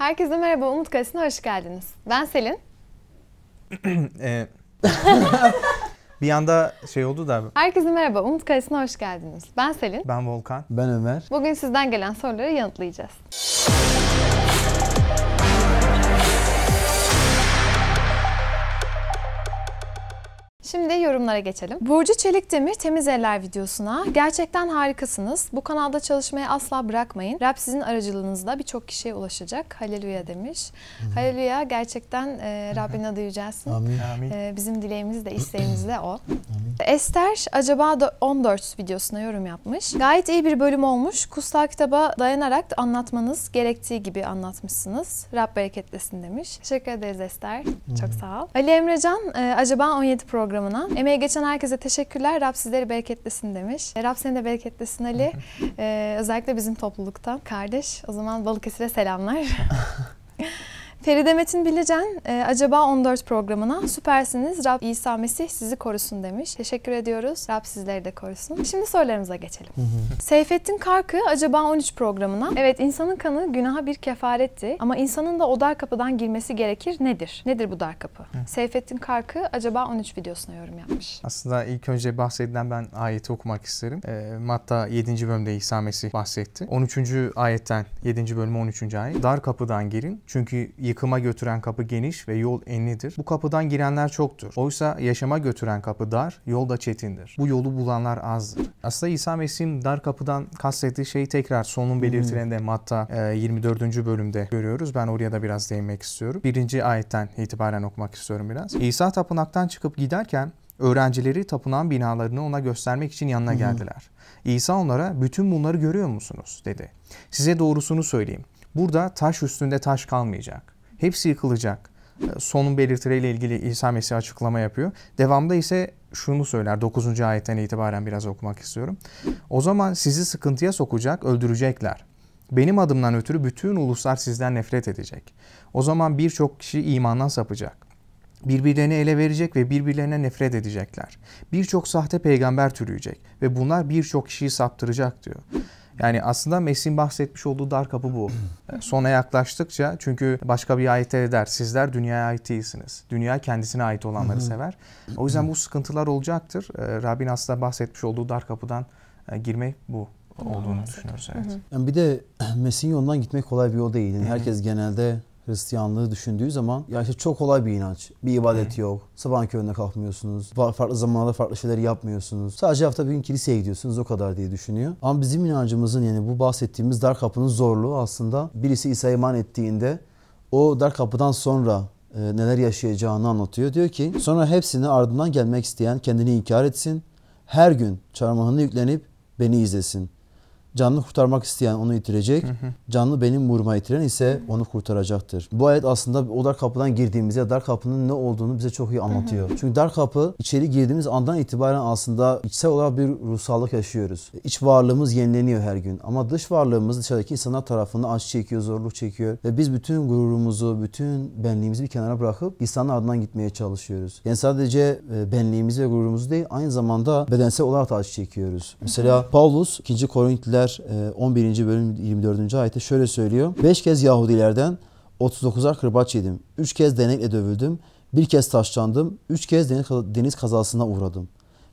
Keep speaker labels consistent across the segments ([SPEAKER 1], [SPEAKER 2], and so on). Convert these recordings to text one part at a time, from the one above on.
[SPEAKER 1] Herkese merhaba, Umut Kalesi'ne hoş geldiniz. Ben Selin.
[SPEAKER 2] E, bir anda şey oldu da...
[SPEAKER 1] Herkese merhaba, Umut Kalesi'ne hoş geldiniz. Ben Selin.
[SPEAKER 2] Ben Volkan. Ben Ömer.
[SPEAKER 1] Bugün sizden gelen soruları yanıtlayacağız. Şimdi yorumlara geçelim. Burcu Çelik Demir Temiz Eller videosuna gerçekten harikasınız. Bu kanalda çalışmayı asla bırakmayın. Rap sizin aracılığınızla birçok kişiye ulaşacak. Haleluya demiş. Hı. Haleluya gerçekten e, Rabbin adı yücelsin. Amin. Amin. E, bizim dileğimiz de isteğimiz de o. Amin. Ester acaba 14 videosuna yorum yapmış. Gayet iyi bir bölüm olmuş. Kutsal kitaba dayanarak anlatmanız gerektiği gibi anlatmışsınız. Rab bereketlesin demiş. Teşekkür ederiz Ester. Hı. Çok sağ ol. Ali Emrecan e, acaba 17 program programına. Emeğe geçen herkese teşekkürler. Rab sizleri bereketlesin demiş. E, Rab seni de bereketlesin Ali. Ee, özellikle bizim topluluktan Kardeş o zaman Balıkesir'e selamlar. Feride Metin Bilicen, e, Acaba 14 programına süpersiniz. Rab İsa Mesih sizi korusun demiş. Teşekkür ediyoruz. Rab sizleri de korusun. Şimdi sorularımıza geçelim. Seyfettin Karkı, Acaba 13 programına. Evet insanın kanı günaha bir kefaretti ama insanın da o dar kapıdan girmesi gerekir nedir? Nedir bu dar kapı? Seyfettin Karkı, Acaba 13 videosuna yorum yapmış.
[SPEAKER 2] Aslında ilk önce bahsedilen ben ayeti okumak isterim. E, Matta 7. bölümde İsa Mesih bahsetti. 13. ayetten 7. bölüm 13. ayet. Dar kapıdan girin çünkü Yıkıma götüren kapı geniş ve yol enlidir. Bu kapıdan girenler çoktur. Oysa yaşama götüren kapı dar, yol da çetindir. Bu yolu bulanlar azdır. Aslında İsa Mesih'in dar kapıdan kastettiği şeyi tekrar sonun belirtilende Matta 24. E, bölümde görüyoruz. Ben oraya da biraz değinmek istiyorum. Birinci ayetten itibaren okumak istiyorum biraz. İsa tapınaktan çıkıp giderken Öğrencileri tapınan binalarını ona göstermek için yanına geldiler. İsa onlara bütün bunları görüyor musunuz dedi. Size doğrusunu söyleyeyim. Burada taş üstünde taş kalmayacak. Hepsi yıkılacak. Ee, Sonun belirtileriyle ilgili İsa Mesih açıklama yapıyor. Devamda ise şunu söyler 9. ayetten itibaren biraz okumak istiyorum. O zaman sizi sıkıntıya sokacak, öldürecekler. Benim adımdan ötürü bütün uluslar sizden nefret edecek. O zaman birçok kişi imandan sapacak. Birbirlerini ele verecek ve birbirlerine nefret edecekler. Birçok sahte peygamber türüyecek ve bunlar birçok kişiyi saptıracak diyor. Yani aslında Mesih'in bahsetmiş olduğu dar kapı bu. E, sona yaklaştıkça çünkü başka bir ayette eder. sizler dünyaya ait değilsiniz. Dünya kendisine ait olanları sever. O yüzden bu sıkıntılar olacaktır. E, Rabbin aslında bahsetmiş olduğu dar kapıdan e, girmek bu olduğunu düşünüyoruz.
[SPEAKER 3] Evet. Yani bir de Mesih'in yolundan gitmek kolay bir yol değil. Yani herkes genelde Hristiyanlığı düşündüğü zaman ya işte çok kolay bir inanç. Bir ibadet yok. sabah köründe kalkmıyorsunuz. Farklı zamanlarda farklı şeyleri yapmıyorsunuz. Sadece hafta bir gün kiliseye gidiyorsunuz o kadar diye düşünüyor. Ama bizim inancımızın yani bu bahsettiğimiz dar kapının zorluğu aslında birisi İsa'ya iman ettiğinde o dar kapıdan sonra e, neler yaşayacağını anlatıyor. Diyor ki sonra hepsini ardından gelmek isteyen kendini inkar etsin. Her gün çarmıhını yüklenip beni izlesin. Canlı kurtarmak isteyen onu itirecek. Hı hı. Canlı benim vurma itiren ise onu kurtaracaktır. Bu ayet aslında o dar kapıdan girdiğimizde dar kapının ne olduğunu bize çok iyi anlatıyor. Hı hı. Çünkü dar kapı içeri girdiğimiz andan itibaren aslında içsel olarak bir ruhsallık yaşıyoruz. İç varlığımız yenileniyor her gün. Ama dış varlığımız dışarıdaki insanlar tarafından aç çekiyor, zorluk çekiyor. Ve biz bütün gururumuzu, bütün benliğimizi bir kenara bırakıp insanın ardından gitmeye çalışıyoruz. Yani sadece e, benliğimiz ve gururumuz değil aynı zamanda bedensel olarak da acı çekiyoruz. Mesela Paulus 2. Korintliler Gençler 11. E, bölüm 24. ayette şöyle söylüyor. Beş kez Yahudilerden 39'ar kırbaç yedim. Üç kez denekle dövüldüm. Bir kez taşlandım. Üç kez deniz kazasına uğradım.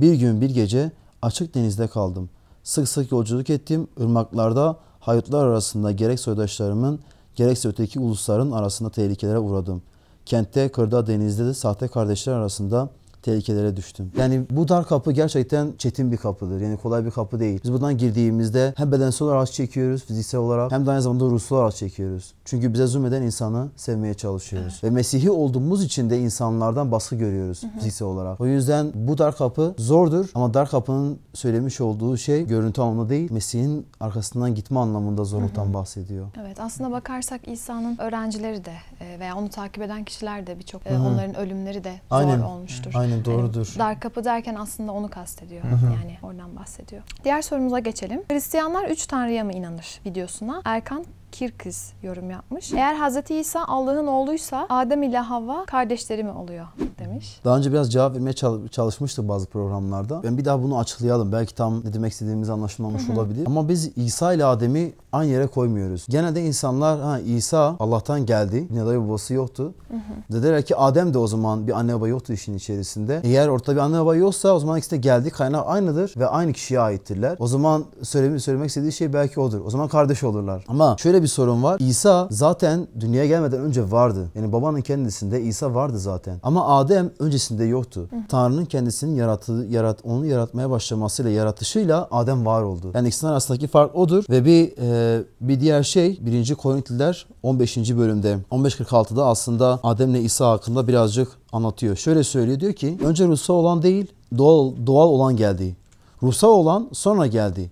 [SPEAKER 3] Bir gün bir gece açık denizde kaldım. Sık sık yolculuk ettim. Irmaklarda hayutlar arasında gerek soydaşlarımın gerekse öteki ulusların arasında tehlikelere uğradım. Kentte, kırda, denizde de sahte kardeşler arasında tehlikelere düştüm. Yani bu dar kapı gerçekten çetin bir kapıdır. Yani kolay bir kapı değil. Biz buradan girdiğimizde hem bedensel olarak az çekiyoruz fiziksel olarak hem de aynı zamanda ruhsal olarak çekiyoruz. Çünkü bize zulmeden insanı sevmeye çalışıyoruz. Evet. Ve Mesih'i olduğumuz için de insanlardan baskı görüyoruz hı hı. fiziksel olarak. O yüzden bu dar kapı zordur ama dar kapının söylemiş olduğu şey görüntü anlamında değil Mesih'in arkasından gitme anlamında zorluktan hı bahsediyor.
[SPEAKER 1] Evet aslında bakarsak İsa'nın öğrencileri de e, veya onu takip eden kişiler de birçok e, onların ölümleri de zor Aynen. olmuştur. Aynen doğrudur. dar kapı derken aslında onu kastediyor. Hı hı. Yani oradan bahsediyor. Diğer sorumuza geçelim. Hristiyanlar üç tanrıya mı inanır videosuna Erkan Kirkis yorum yapmış. Eğer Hz. İsa Allah'ın oğluysa Adem ile Havva kardeşleri mi oluyor demiş.
[SPEAKER 3] Daha önce biraz cevap vermeye çalışmıştık bazı programlarda. Ben bir daha bunu açıklayalım. Belki tam ne demek istediğimiz anlaşılmamış olabilir. Ama biz İsa ile Adem'i aynı yere koymuyoruz. Genelde insanlar ha İsa Allah'tan geldi. ne bir babası yoktu. Dediler ki Adem de o zaman bir anne baba yoktu işin içerisinde. Eğer ortada bir anne baba yoksa o zaman ikisi de geldi. Kaynağı aynıdır ve aynı kişiye aittirler. O zaman söylemek, söylemek istediği şey belki odur. O zaman kardeş olurlar. Ama şöyle şöyle bir sorun var. İsa zaten dünyaya gelmeden önce vardı. Yani babanın kendisinde İsa vardı zaten. Ama Adem öncesinde yoktu. Tanrı'nın kendisinin yarattığı, yarat, onu yaratmaya başlamasıyla, yaratışıyla Adem var oldu. Yani ikisinin arasındaki fark odur. Ve bir e, bir diğer şey 1. Korintliler 15. bölümde 15.46'da aslında Adem ile İsa hakkında birazcık anlatıyor. Şöyle söylüyor diyor ki önce ruhsal olan değil doğal, doğal olan geldi. Ruhsal olan sonra geldi.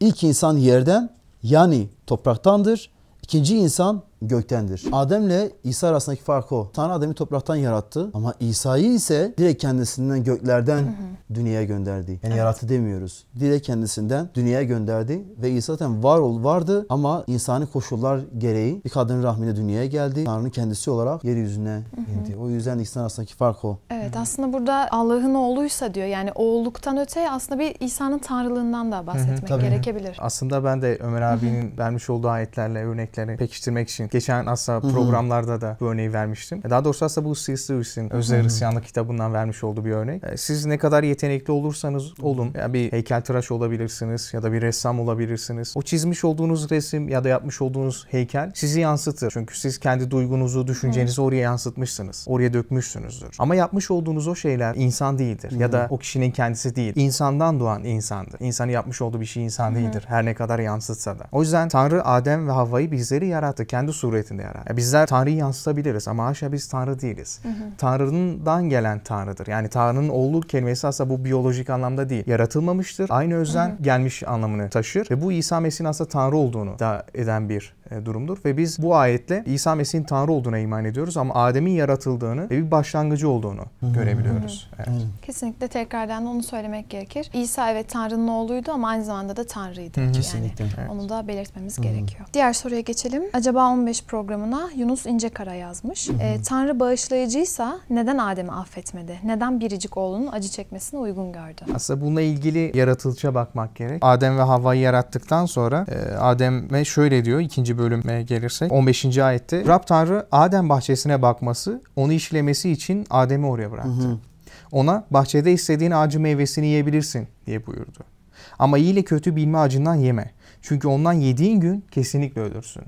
[SPEAKER 3] İlk insan yerden yani topraktandır. İkinci insan göktendir. Adem'le İsa arasındaki fark o. Tanrı Adem'i topraktan yarattı ama İsa'yı ise direkt kendisinden göklerden hı hı. dünyaya gönderdi. Yani evet. yarattı demiyoruz. Direkt kendisinden dünyaya gönderdi ve İsa zaten var ol vardı ama insani koşullar gereği bir kadının rahmine dünyaya geldi. Tanrı'nın kendisi olarak yeryüzüne hı hı. indi. O yüzden İsa arasındaki fark o.
[SPEAKER 1] Evet hı aslında burada Allah'ın oğluysa diyor yani oğulluktan öte aslında bir İsa'nın tanrılığından da bahsetmek hı hı, tabii. gerekebilir.
[SPEAKER 2] Aslında ben de Ömer abinin hı hı. vermiş olduğu ayetlerle örnekleri pekiştirmek için geçen aslında programlarda da bu örneği vermiştim. Daha doğrusu aslında bu C.S. Lewis'in Özler Hristiyanlık kitabından vermiş olduğu bir örnek. E, siz ne kadar yetenekli olursanız olun ya bir heykeltıraş olabilirsiniz ya da bir ressam olabilirsiniz. O çizmiş olduğunuz resim ya da yapmış olduğunuz heykel sizi yansıtır. Çünkü siz kendi duygunuzu, düşüncenizi oraya yansıtmışsınız. Oraya dökmüşsünüzdür. Ama yapmış olduğunuz o şeyler insan değildir. Ya da o kişinin kendisi değil. İnsandan doğan insandır. İnsanı yapmış olduğu bir şey insan değildir. Her ne kadar yansıtsa da. O yüzden Tanrı Adem ve Havva'yı bizleri yarattı. Kendi suretinde yarar. Yani bizler Tanrı'yı yansıtabiliriz ama haşa biz Tanrı değiliz. Hı hı. Tanrı'dan gelen Tanrı'dır. Yani Tanrı'nın oğlu kelimesi aslında bu biyolojik anlamda değil. Yaratılmamıştır. Aynı özden hı hı. gelmiş anlamını taşır ve bu İsa Mesih'in aslında Tanrı olduğunu da eden bir e, durumdur. Ve biz bu ayetle İsa Mesih'in Tanrı olduğuna iman ediyoruz ama Adem'in yaratıldığını ve bir başlangıcı olduğunu Hı-hı. görebiliyoruz. Hı-hı. Evet.
[SPEAKER 1] Kesinlikle tekrardan onu söylemek gerekir. İsa evet Tanrı'nın oğluydu ama aynı zamanda da Tanrı'ydı. Hı-hı. Yani Kesinlikle. Onu da belirtmemiz Hı-hı. gerekiyor. Diğer soruya geçelim. Acaba 11 15 programına Yunus İncekara yazmış. Hı hı. E, Tanrı bağışlayıcıysa neden Adem'i affetmedi? Neden biricik oğlunun acı çekmesini uygun gördü?
[SPEAKER 2] Aslında bununla ilgili yaratılışa bakmak gerek. Adem ve Havva'yı yarattıktan sonra e, Adem'e şöyle diyor ikinci bölüme gelirsek 15. ayette Rab Tanrı Adem bahçesine bakması, onu işlemesi için Adem'i oraya bıraktı. Hı hı. Ona bahçede istediğin ağacı meyvesini yiyebilirsin diye buyurdu. Ama iyi ile kötü bilme ağacından yeme. Çünkü ondan yediğin gün kesinlikle ölürsün.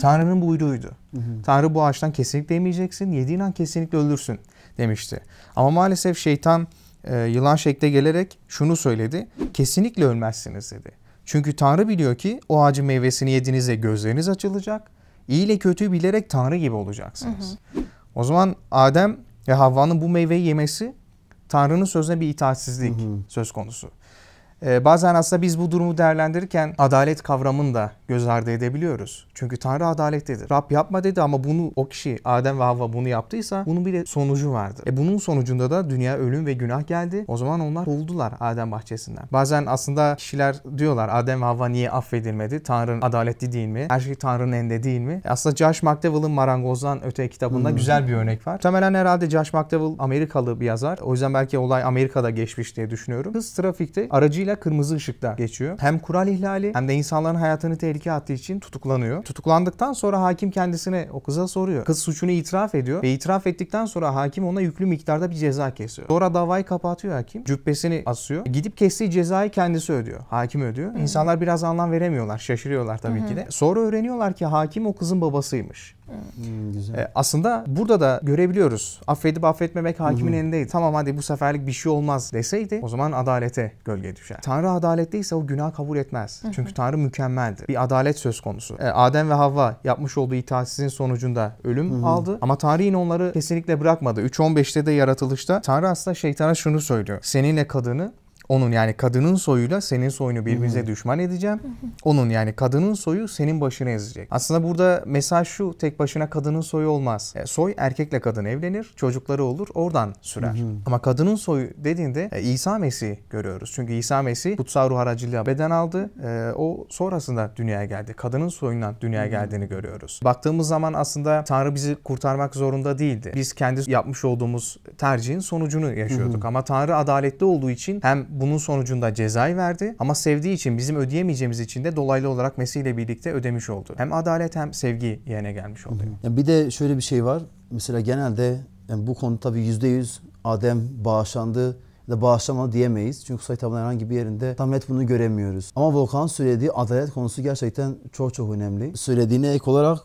[SPEAKER 2] Tanrı'nın buyruydu. Hı hı. Tanrı bu ağaçtan kesinlikle yemeyeceksin, yediğin an kesinlikle ölürsün demişti. Ama maalesef şeytan e, yılan şekle gelerek şunu söyledi. Kesinlikle ölmezsiniz dedi. Çünkü Tanrı biliyor ki o ağacın meyvesini yediğinizde gözleriniz açılacak. İyi ile kötüyü bilerek Tanrı gibi olacaksınız. Hı hı. O zaman Adem ve Havva'nın bu meyveyi yemesi Tanrı'nın sözüne bir itaatsizlik hı hı. söz konusu. Ee, bazen aslında biz bu durumu değerlendirirken adalet kavramını da göz ardı edebiliyoruz. Çünkü Tanrı adalet dedi, Rab yapma dedi ama bunu o kişi Adem ve Havva bunu yaptıysa bunun bir de sonucu vardı. E bunun sonucunda da dünya ölüm ve günah geldi. O zaman onlar kovuldular Adem bahçesinden. Bazen aslında kişiler diyorlar Adem ve Havva niye affedilmedi? Tanrı'nın adaletli değil mi? Her şey Tanrı'nın elinde değil mi? E aslında Josh McDowell'ın Marangozdan Öte kitabında hmm. güzel bir örnek var. Temelen herhalde Josh McDowell Amerikalı bir yazar. O yüzden belki olay Amerika'da geçmiş diye düşünüyorum. Hız trafikte aracıyla Dolayısıyla kırmızı ışıkta geçiyor. Hem kural ihlali hem de insanların hayatını tehlikeye attığı için tutuklanıyor. Tutuklandıktan sonra hakim kendisine o kıza soruyor. Kız suçunu itiraf ediyor ve itiraf ettikten sonra hakim ona yüklü miktarda bir ceza kesiyor. Sonra davayı kapatıyor hakim. Cübbesini asıyor. Gidip kestiği cezayı kendisi ödüyor. Hakim ödüyor. İnsanlar biraz anlam veremiyorlar. Şaşırıyorlar tabii Hı-hı. ki de. Sonra öğreniyorlar ki hakim o kızın babasıymış.
[SPEAKER 3] Hmm,
[SPEAKER 2] güzel. E, aslında burada da görebiliyoruz. Affedip affetmemek hakimin elindeydi. Tamam hadi bu seferlik bir şey olmaz deseydi o zaman adalete gölge düşer. Tanrı adaletliyse o günah kabul etmez. Çünkü Tanrı mükemmeldir. Bir adalet söz konusu. E, Adem ve Havva yapmış olduğu itaatsizliğin sonucunda ölüm aldı. Ama Tanrı yine onları kesinlikle bırakmadı. 3.15'te de yaratılışta Tanrı aslında şeytana şunu söylüyor. Seninle kadını onun yani kadının soyuyla senin soyunu birbirimize hı düşman edeceğim. Onun yani kadının soyu senin başını ezecek. Aslında burada mesaj şu tek başına kadının soyu olmaz. E, soy erkekle kadın evlenir, çocukları olur, oradan sürer. hı Ama kadının soyu dediğinde e, İsa Mesih görüyoruz. Çünkü İsa Mesih kutsal ruh aracılığıyla beden aldı. E, o sonrasında dünyaya geldi. Kadının soyundan dünyaya hı geldiğini görüyoruz. Baktığımız zaman aslında Tanrı bizi kurtarmak zorunda değildi. Biz kendi yapmış olduğumuz tercihin sonucunu yaşıyorduk. hı Ama Tanrı adaletli olduğu için hem bunun sonucunda cezayı verdi ama sevdiği için bizim ödeyemeyeceğimiz için de dolaylı olarak Mesih ile birlikte ödemiş oldu. Hem adalet hem sevgi yerine gelmiş oldu.
[SPEAKER 3] Yani bir de şöyle bir şey var. Mesela genelde yani bu konu tabii yüzde yüz Adem bağışlandı da bağışlamalı diyemeyiz. Çünkü kutsal kitabın herhangi bir yerinde tam net bunu göremiyoruz. Ama Volkan söylediği adalet konusu gerçekten çok çok önemli. Söylediğine ek olarak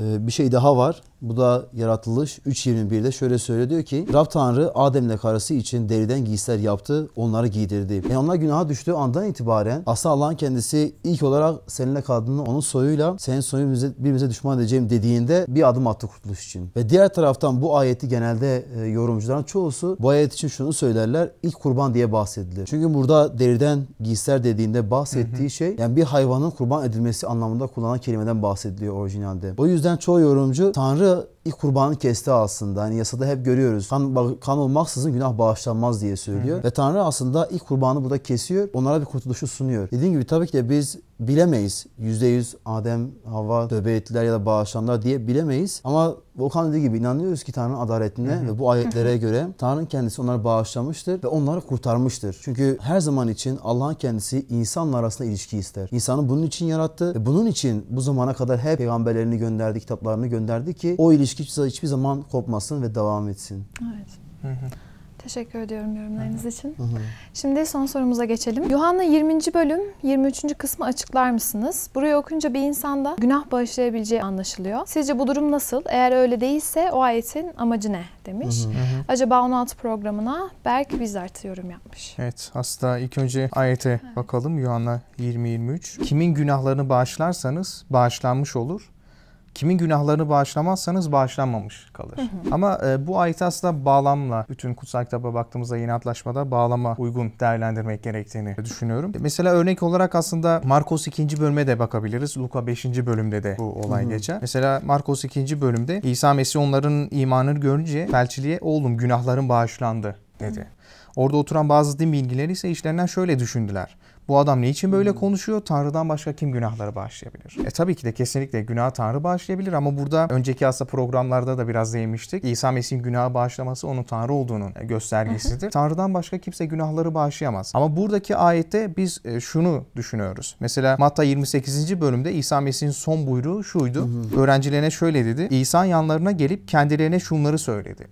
[SPEAKER 3] e, bir şey daha var. Bu da yaratılış 3.21'de şöyle söylüyor diyor ki Rab Tanrı Adem'le karısı için deriden giysiler yaptı onları giydirdi. Yani e, onlar günaha düştüğü andan itibaren aslında Allah'ın kendisi ilk olarak seninle kadını onun soyuyla senin soyun birbirimize düşman edeceğim dediğinde bir adım attı kurtuluş için. Ve diğer taraftan bu ayeti genelde e, yorumcuların çoğusu bu ayet için şunu söylerler ilk kurban diye bahsedilir. Çünkü burada deriden giysiler dediğinde bahsettiği şey yani bir hayvanın kurban edilmesi anlamında kullanılan kelimeden bahsediliyor orijinalde. O yüzden çoğu yorumcu Tanrı the ilk kurbanı kesti aslında. Hani yasada hep görüyoruz. Kan, kan olmaksızın günah bağışlanmaz diye söylüyor. Hı hı. Ve Tanrı aslında ilk kurbanı burada kesiyor. Onlara bir kurtuluşu sunuyor. Dediğim gibi tabii ki de biz bilemeyiz. yüzde yüz Adem, Hava tövbe ettiler ya da bağışlandılar diye bilemeyiz. Ama Volkan dediği gibi inanıyoruz ki Tanrı'nın adaletine hı hı. ve bu ayetlere hı hı. göre Tanrı'nın kendisi onları bağışlamıştır ve onları kurtarmıştır. Çünkü her zaman için Allah'ın kendisi insanla arasında ilişki ister. İnsanı bunun için yarattı ve bunun için bu zamana kadar hep peygamberlerini gönderdi, kitaplarını gönderdi ki o ilişki ilişki hiçbir zaman kopmasın ve devam etsin. Evet. Hı hı.
[SPEAKER 1] Teşekkür ediyorum yorumlarınız hı hı. için. Hı hı. Şimdi son sorumuza geçelim. Yuhanna 20. bölüm 23. kısmı açıklar mısınız? Burayı okunca bir insanda günah bağışlayabileceği anlaşılıyor. Sizce bu durum nasıl? Eğer öyle değilse o ayetin amacı ne? demiş. Hı hı. Acaba 16 programına Berk Bizart yorum
[SPEAKER 2] yapmış. Evet aslında ilk önce ayete evet. bakalım Yuhanna 20-23. Kimin günahlarını bağışlarsanız bağışlanmış olur kimin günahlarını bağışlamazsanız bağışlanmamış kalır. Hı hı. Ama e, bu ayet aslında bağlamla bütün kutsal kitaba baktığımızda yeni antlaşmada bağlama uygun değerlendirmek gerektiğini düşünüyorum. E, mesela örnek olarak aslında Markos 2. bölüme de bakabiliriz. Luka 5. bölümde de bu olay hı hı. geçer. Mesela Markos 2. bölümde İsa Mesih onların imanını görünce felçliye oğlum günahların bağışlandı dedi. Hı hı. Orada oturan bazı din bilgileri ise işlerinden şöyle düşündüler. Bu adam ne için böyle hmm. konuşuyor? Tanrı'dan başka kim günahları bağışlayabilir? E tabii ki de kesinlikle günah Tanrı bağışlayabilir ama burada önceki hasta programlarda da biraz değinmiştik. İsa Mesih'in günah bağışlaması onun Tanrı olduğunun e, göstergesidir. Tanrı'dan başka kimse günahları bağışlayamaz. Ama buradaki ayette biz e, şunu düşünüyoruz. Mesela Matta 28. bölümde İsa Mesih'in son buyruğu şuydu. Öğrencilerine şöyle dedi. İsa yanlarına gelip kendilerine şunları söyledi.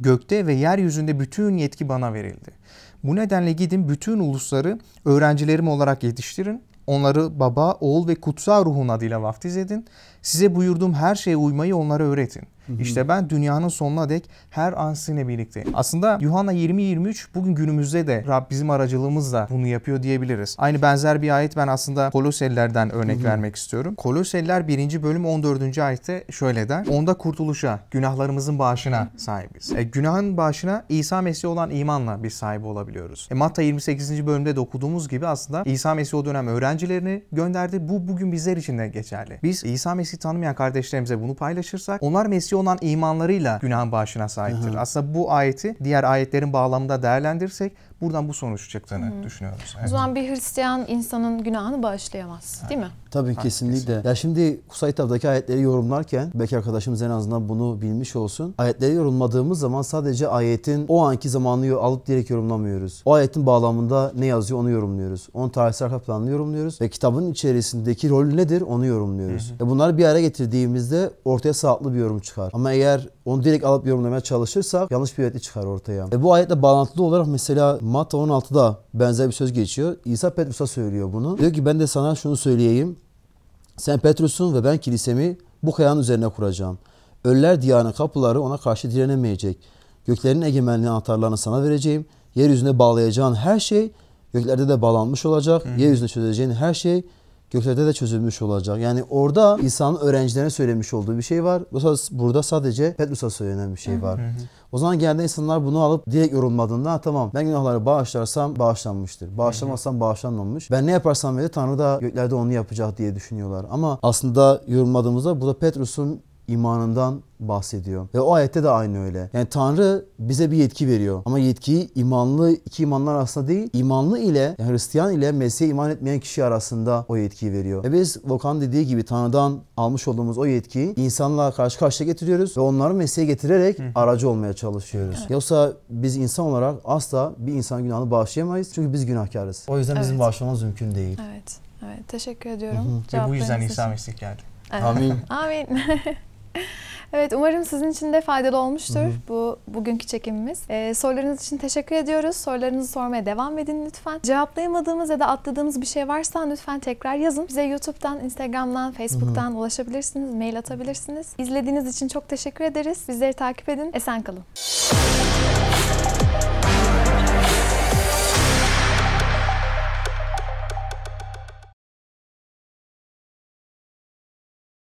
[SPEAKER 2] Gökte ve yeryüzünde bütün yetki bana verildi. Bu nedenle gidin bütün ulusları öğrencilerim olarak yetiştirin. Onları baba, oğul ve kutsal ruhun adıyla vaftiz edin. Size buyurduğum her şeye uymayı onlara öğretin. İşte ben dünyanın sonuna dek her an sizinle birlikteyim. Aslında Yuhanna 20-23 bugün günümüzde de Rab bizim aracılığımızla bunu yapıyor diyebiliriz. Aynı benzer bir ayet ben aslında Kolosellerden örnek vermek istiyorum. Koloseller 1. bölüm 14. ayette şöyle der. Onda kurtuluşa, günahlarımızın bağışına sahibiz. E, günahın bağışına İsa Mesih olan imanla bir sahibi olabiliyoruz. E, Matta 28. bölümde de okuduğumuz gibi aslında İsa Mesih o dönem öğrencilerini gönderdi. Bu bugün bizler için de geçerli. Biz İsa Mesih'i tanımayan kardeşlerimize bunu paylaşırsak onlar Mesih olan imanlarıyla günah bağışına sahiptir. Hı hı. Aslında bu ayeti diğer ayetlerin bağlamında değerlendirsek Buradan bu sonuç çıktığını hmm. düşünüyoruz. O
[SPEAKER 1] zaman bir Hristiyan insanın günahını bağışlayamaz ha. değil mi?
[SPEAKER 3] Tabii ha, kesinlikle. Kesin. Ya şimdi Kutsal Kitap'taki ayetleri yorumlarken belki arkadaşımız en azından bunu bilmiş olsun. Ayetleri yorumladığımız zaman sadece ayetin o anki zamanını alıp direkt yorumlamıyoruz. O ayetin bağlamında ne yazıyor onu yorumluyoruz. Onun tarihsel arka planını yorumluyoruz ve kitabın içerisindeki rol nedir onu yorumluyoruz. E bunları bir araya getirdiğimizde ortaya sağlıklı bir yorum çıkar. Ama eğer onu direkt alıp yorumlamaya çalışırsak yanlış bir öğreti çıkar ortaya. E, bu ayetle bağlantılı olarak mesela Matta 16'da benzer bir söz geçiyor. İsa Petrus'a söylüyor bunu. Diyor ki ben de sana şunu söyleyeyim. Sen Petrus'un ve ben kilisemi bu kayanın üzerine kuracağım. Ölüler diyarının kapıları ona karşı direnemeyecek. Göklerin egemenliği anahtarlarını sana vereceğim. Yeryüzüne bağlayacağın her şey göklerde de bağlanmış olacak. Hı-hı. Yeryüzüne çözeceğin her şey Göksel'de de çözülmüş olacak. Yani orada İsa'nın öğrencilerine söylemiş olduğu bir şey var. Burada sadece Petrus'a söylenen bir şey var. O zaman geldi insanlar bunu alıp direkt yorulmadığında tamam ben günahları bağışlarsam bağışlanmıştır. Bağışlamazsam bağışlanmamış. Ben ne yaparsam dedi Tanrı da göklerde onu yapacak diye düşünüyorlar. Ama aslında yorulmadığımızda burada Petrus'un imanından bahsediyor. Ve o ayette de aynı öyle. Yani Tanrı bize bir yetki veriyor. Ama yetkiyi imanlı, iki imanlar arasında değil, imanlı ile yani Hristiyan ile Mesih'e iman etmeyen kişi arasında o yetkiyi veriyor. Ve biz Vokan dediği gibi Tanrı'dan almış olduğumuz o yetkiyi insanla karşı karşıya getiriyoruz ve onları Mesih'e getirerek Hı. aracı olmaya çalışıyoruz. Evet. Yoksa biz insan olarak asla bir insan günahını bağışlayamayız. Çünkü biz günahkarız. O yüzden evet. bizim bağışlamamız mümkün değil.
[SPEAKER 1] Evet. Evet, teşekkür ediyorum. Hı hı. Ve bu yüzden İsa
[SPEAKER 2] Mesih geldi. Evet. Amin.
[SPEAKER 1] Amin. Evet umarım sizin için de faydalı olmuştur Hı-hı. bu bugünkü çekimimiz. Ee, sorularınız için teşekkür ediyoruz. Sorularınızı sormaya devam edin lütfen. Cevaplayamadığımız ya da atladığımız bir şey varsa lütfen tekrar yazın. Bize YouTube'dan, Instagram'dan, Facebook'tan Hı-hı. ulaşabilirsiniz, mail atabilirsiniz. İzlediğiniz için çok teşekkür ederiz. Bizleri takip edin. Esen kalın.